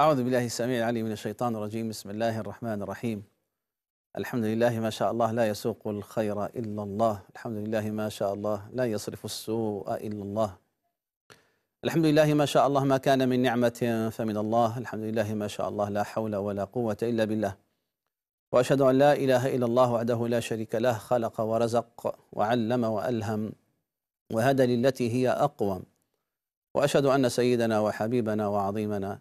أعوذ بالله السميع العليم من الشيطان الرجيم بسم الله الرحمن الرحيم الحمد لله ما شاء الله لا يسوق الخير إلا الله الحمد لله ما شاء الله لا يصرف السوء إلا الله الحمد لله ما شاء الله ما كان من نعمة فمن الله الحمد لله ما شاء الله لا حول ولا قوة إلا بالله وأشهد أن لا إله إلا الله وحده لا شريك له خلق ورزق وعلم وألهم وهدى للتي هي أقوم وأشهد أن سيدنا وحبيبنا وعظيمنا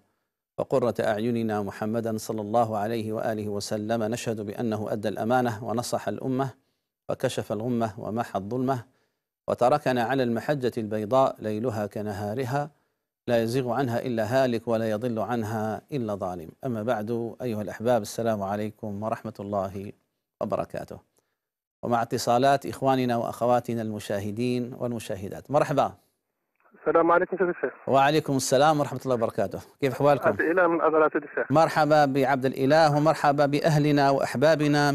وقرة أعيننا محمدا صلى الله عليه وآله وسلم نشهد بأنه أدى الأمانة ونصح الأمة وكشف الغمة ومحى الظلمة وتركنا على المحجة البيضاء ليلها كنهارها لا يزيغ عنها إلا هالك ولا يضل عنها إلا ظالم أما بعد أيها الأحباب السلام عليكم ورحمة الله وبركاته ومع اتصالات إخواننا وأخواتنا المشاهدين والمشاهدات مرحبا السلام عليكم سيدي الشيخ وعليكم السلام ورحمة الله وبركاته كيف أحوالكم؟ عبد الإله من أزرع سيدي الشيخ مرحبا بعبد الإله ومرحبا بأهلنا وأحبابنا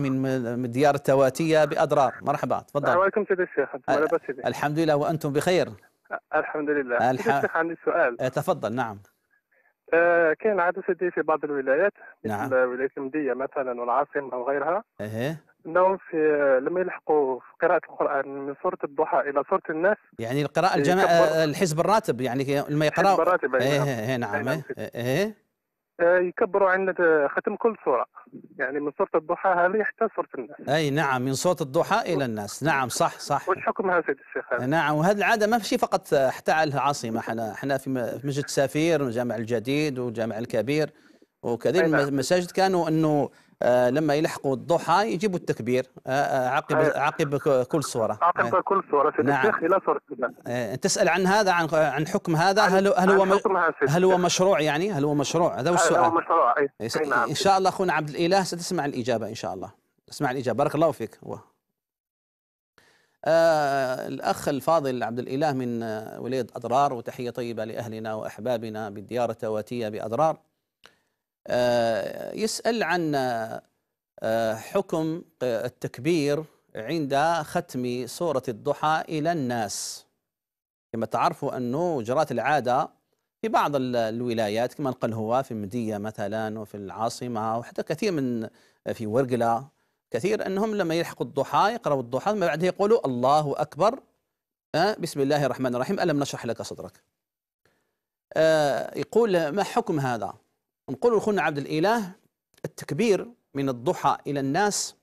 من ديار التواتية بأضرار مرحبا تفضل أحوالكم سيدي الشيخ سيدي. الحمد لله وأنتم بخير الحمد لله الح... الشيخ عندي سؤال آه، تفضل نعم آه كان عادة سيدي في بعض الولايات نعم. مثل نعم. ولاية المدية مثلا والعاصمة وغيرها اهي انهم في لما يلحقوا في قراءه القران من سوره الضحى الى سوره الناس يعني القراءه إيه، الجماعة آه، الحزب الراتب يعني لما يقراوا الحزب الراتب ايه, نعم ايه, إيه،, نعم. نعم. إيه، آه، يكبروا عند آه، ختم كل سورة يعني من سورة الضحى هذه حتى سورة الناس أي نعم من صوت الضحى إلى الناس نعم صح صح وش حكمها هذا الشيخ نعم وهذه العادة ما في فقط حتى على العاصمة احنا احنا في مسجد سفير والجامع الجديد والجامع الكبير وكذلك نعم. المساجد كانوا أنه آه، لما يلحقوا الضحى يجيبوا التكبير آه، آه، عقب عقب كل صوره عقب كل صوره في نعم. الى صوره تسال عن هذا عن عن حكم هذا هل هل هو هل هو مشروع يعني هل هو مشروع هذا هو السؤال هو مشروع أي. إيه، نعم. ان شاء الله اخونا عبد الاله ستسمع الاجابه ان شاء الله اسمع الاجابه بارك الله فيك و... آه الاخ الفاضل عبد الاله من ولايه اضرار وتحيه طيبه لاهلنا واحبابنا بالديار التواتيه باضرار آه، يسأل عن آه، حكم آه، التكبير عند ختم سورة الضحى إلى الناس كما تعرفوا أنه جرات العادة في بعض الولايات كما نقل هو في مدية مثلا وفي العاصمة وحتى كثير من في ورقلة كثير أنهم لما يلحقوا الضحى يقرأوا الضحى ما بعدها يقولوا الله أكبر بسم الله الرحمن الرحيم ألم نشرح لك صدرك يقول ما حكم هذا نقول لخونا عبد الإله التكبير من الضحى إلى الناس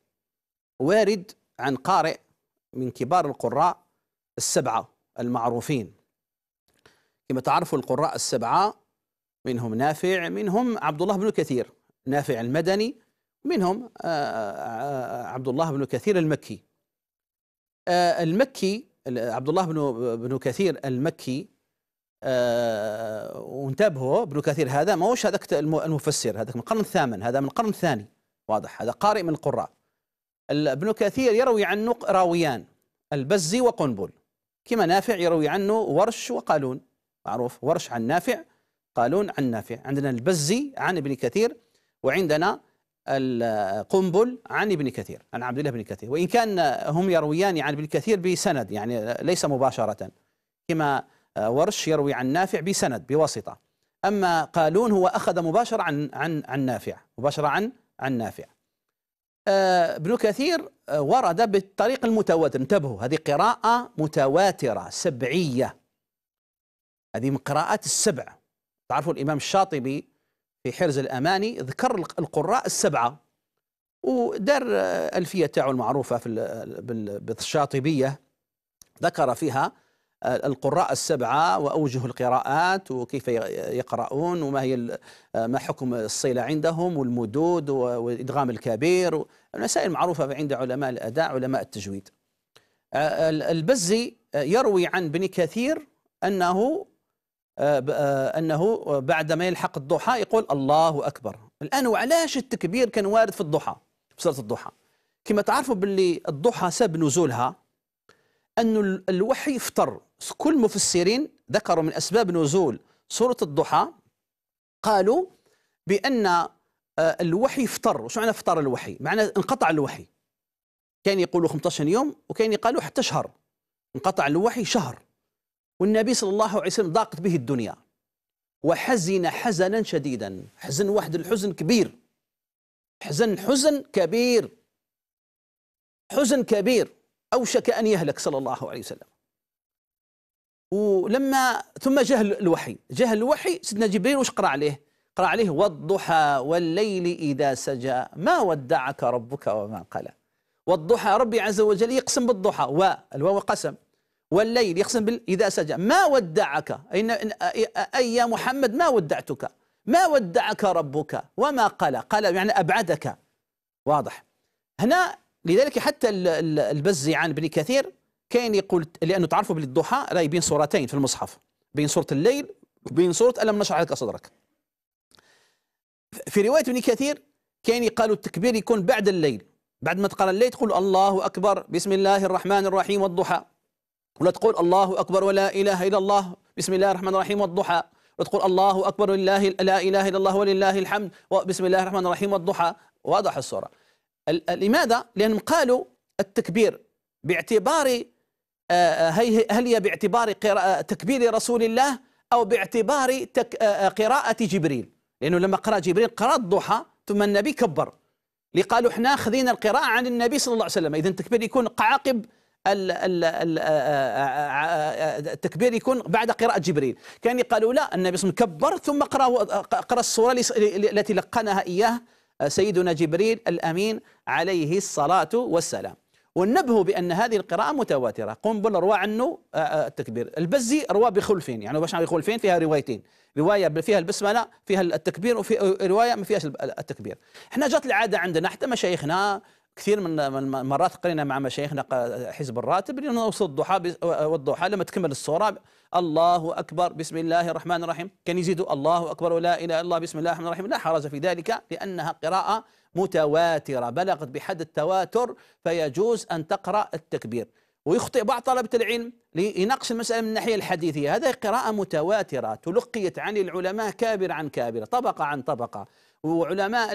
وارد عن قارئ من كبار القراء السبعة المعروفين كما تعرفوا القراء السبعة منهم نافع منهم عبد الله بن كثير نافع المدني منهم آه، آه، عبد الله بن كثير المكي آه، المكي عبد الله بن بن كثير المكي آه وانتبهوا ابن كثير هذا ما هوش هذاك المفسر هذاك من القرن الثامن هذا من القرن الثاني واضح هذا قارئ من القراء ابن كثير يروي عنه راويان البزي وقنبل كما نافع يروي عنه ورش وقالون معروف ورش عن نافع قالون عن نافع عندنا البزي عن ابن كثير وعندنا القنبل عن ابن كثير عن عبد الله بن كثير وإن كان هم يرويان عن يعني ابن كثير بسند يعني ليس مباشرة كما آه، ورش يروي عن نافع بسند بواسطة أما قالون هو أخذ مباشرة عن عن عن نافع مباشرة عن عن نافع آه، ابن كثير آه، ورد بالطريق المتواتر انتبهوا هذه قراءة متواترة سبعية هذه من قراءات السبع تعرفوا الإمام الشاطبي في حرز الأماني ذكر القراء السبعة ودار ألفية تاعه المعروفة في بالشاطبية ذكر فيها آه، القراء السبعة وأوجه القراءات وكيف يقرؤون وما هي آه، ما حكم الصيلة عندهم والمدود وإدغام الكبير المسائل معروفة عند علماء الأداء علماء التجويد آه، البزي يروي عن بن كثير أنه أنه بعد ما يلحق الضحى يقول الله أكبر الآن وعلاش التكبير كان وارد في الضحى في سورة الضحى كما تعرفوا باللي الضحى سبب نزولها أن الوحي يفطر كل مفسرين ذكروا من أسباب نزول سورة الضحى قالوا بأن آه، الوحي يفطر وشو معنى فطر الوحي معنى انقطع الوحي كان يقولوا 15 يوم وكان يقالوا حتى شهر انقطع الوحي شهر والنبي صلى الله عليه وسلم ضاقت به الدنيا وحزن حزنا شديدا حزن واحد الحزن كبير حزن حزن كبير حزن كبير أوشك أن يهلك صلى الله عليه وسلم ولما ثم جهل الوحي جهل الوحي سيدنا جبريل وش قرأ عليه قرأ عليه والضحى والليل إذا سجى ما ودعك ربك وما قلى والضحى ربي عز وجل يقسم بالضحى والواو قسم والليل يقسم بال... إذا سجى ما ودعك إن أي يا محمد ما ودعتك ما ودعك ربك وما قلى قلى يعني أبعدك واضح هنا لذلك حتى البزي عن ابن كثير كان يقول لانه تعرفوا بالضحى الضحى راه يبين صورتين في المصحف بين صوره الليل وبين صوره الم نشرح لك صدرك في روايه ابن كثير كان قالوا التكبير يكون بعد الليل بعد ما تقرا الليل تقول الله اكبر بسم الله الرحمن الرحيم والضحى ولا تقول الله اكبر ولا اله الا الله بسم الله الرحمن الرحيم والضحى وتقول الله اكبر لله لا اله الا الله ولله الحمد وبسم الله الرحمن الرحيم والضحى واضح الصوره لماذا؟ لأنهم قالوا التكبير باعتبار آه، آه، هل هي باعتبار آه، تكبير رسول الله أو باعتبار قراءة جبريل لأنه لما قرأ جبريل قرأ الضحى ثم النبي كبر اللي قالوا احنا خذينا القراءة عن النبي صلى الله عليه وسلم اذا التكبير يكون عقب التكبير يكون بعد قراءة جبريل كان قالوا لا النبي صلى الله عليه وسلم كبر ثم قرأ قرأ الصورة التي لقنها إياه سيدنا جبريل الأمين عليه الصلاة والسلام والنبه بأن هذه القراءة متواترة قنبل روى عنه آه، آه، التكبير البزي روى بخلفين يعني باش بخلفين يعني فيها روايتين رواية فيها البسملة فيها التكبير وفي آه، رواية ما فيهاش التكبير احنا جات العادة عندنا حتى مشايخنا كثير من المرات قرينا مع مشايخنا حزب الراتب نوصل الضحى والضحى لما تكمل الصوره الله اكبر بسم الله الرحمن الرحيم كان يزيدوا الله اكبر ولا اله الا الله بسم الله الرحمن الرحيم لا حرج في ذلك لانها قراءه متواتره بلغت بحد التواتر فيجوز ان تقرا التكبير ويخطئ بعض طلبة العلم ليناقش المسألة من الناحية الحديثية هذا قراءة متواترة تلقيت عن العلماء كابر عن كابر طبقة عن طبقة وعلماء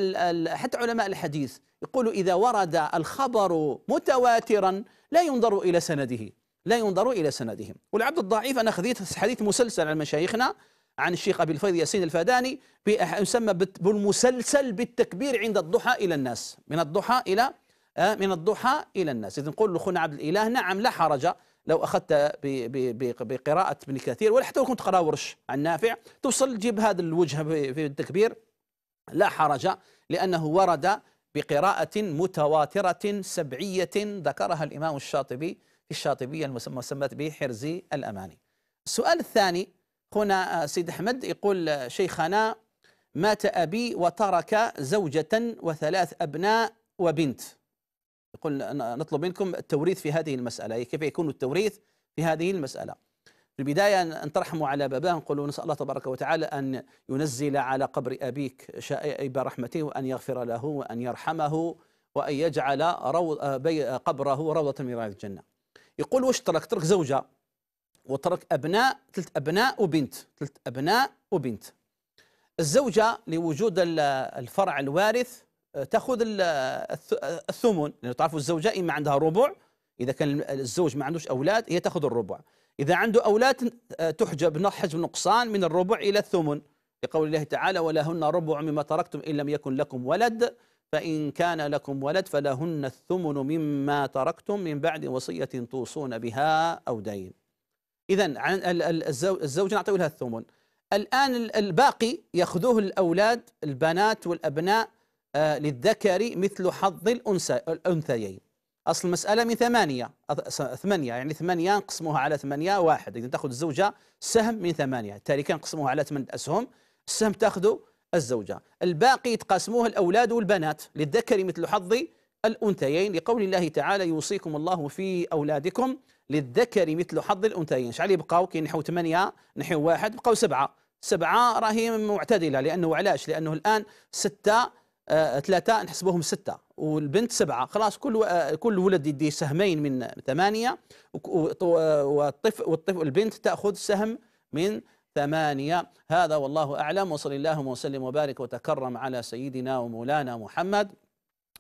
حتى علماء الحديث يقولوا إذا ورد الخبر متواترا لا ينظر إلى سنده لا ينظر إلى سندهم والعبد الضعيف أنا خذيت حديث مسلسل عن مشايخنا عن الشيخ أبي الفيض ياسين الفاداني يسمى بالمسلسل بالتكبير عند الضحى إلى الناس من الضحى إلى آه، من الضحى إلى الناس اذا نقول لأخونا عبد الإله نعم لا حرج لو أخذت بقراءة ابن كثير ولا حتى لو كنت قرأ ورش عن نافع توصل تجيب هذا الوجه في التكبير لا حرج لأنه ورد بقراءة متواترة سبعية ذكرها الإمام الشاطبي في الشاطبية المسمى به حرزي الأماني السؤال الثاني هنا آه، سيد أحمد يقول آه، شيخنا مات أبي وترك زوجة وثلاث أبناء وبنت يقول نطلب منكم التوريث في هذه المسألة كيف يكون التوريث في هذه المسألة في البداية أن ترحموا على باباه نقول نسأل الله تبارك وتعالى أن ينزل على قبر أبيك شائب رحمته وأن يغفر له وأن يرحمه وأن يجعل قبره روضة من رياض الجنة يقول وش ترك ترك زوجة وترك أبناء ثلاث أبناء وبنت ثلاث أبناء وبنت الزوجة لوجود الفرع الوارث آه، تأخذ آه، الثمن لأنه يعني تعرفوا الزوجة إما عندها ربع إذا كان الزوج ما عندوش أولاد هي تأخذ الربع إذا عنده أولاد آه، تحجب نحج نقصان من الربع إلى الثمن لقول الله تعالى ولهن ربع مما تركتم إن لم يكن لكم ولد فإن كان لكم ولد فلهن الثمن مما تركتم من بعد وصية توصون بها أو دين إذا عن الزوج نعطيه لها الثمن الآن الباقي يأخذوه الأولاد البنات والأبناء آه، للذكر مثل حظ الأنثيين أصل المسألة من ثمانية ثمانية يعني ثمانية نقسموها على ثمانية واحد إذا تأخذ الزوجة سهم من ثمانية التالي نقسموها على ثمان أسهم السهم تأخذه الزوجة الباقي يتقاسموه الأولاد والبنات للذكر مثل حظ الأنثيين لقول الله تعالى يوصيكم الله في أولادكم للذكر مثل حظ الأنثيين شحال بقاو كي نحو ثمانية نحو واحد بقاو سبعة سبعة راهي معتدلة لأنه علاش لأنه الآن ستة آه ثلاثة نحسبوهم ستة والبنت سبعه خلاص كل كل ولد يدي سهمين من ثمانيه والطفل والطف... البنت تاخذ سهم من ثمانية هذا والله أعلم وصل الله وسلم وبارك وتكرم على سيدنا ومولانا محمد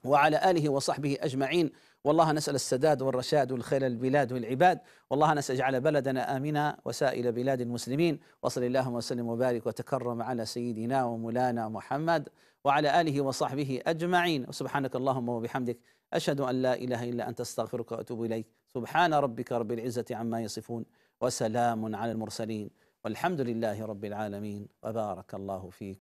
وعلى آله وصحبه أجمعين والله نسأل السداد والرشاد والخير للبلاد والعباد والله نسال يجعل بلدنا آمنا وسائر بلاد المسلمين وصل اللهم وسلم وبارك وتكرم على سيدنا ومولانا محمد وعلى آله وصحبه أجمعين وسبحانك اللهم وبحمدك أشهد أن لا إله إلا أنت أستغفرك وأتوب إليك سبحان ربك رب العزة عما يصفون وسلام على المرسلين والحمد لله رب العالمين وبارك الله فيك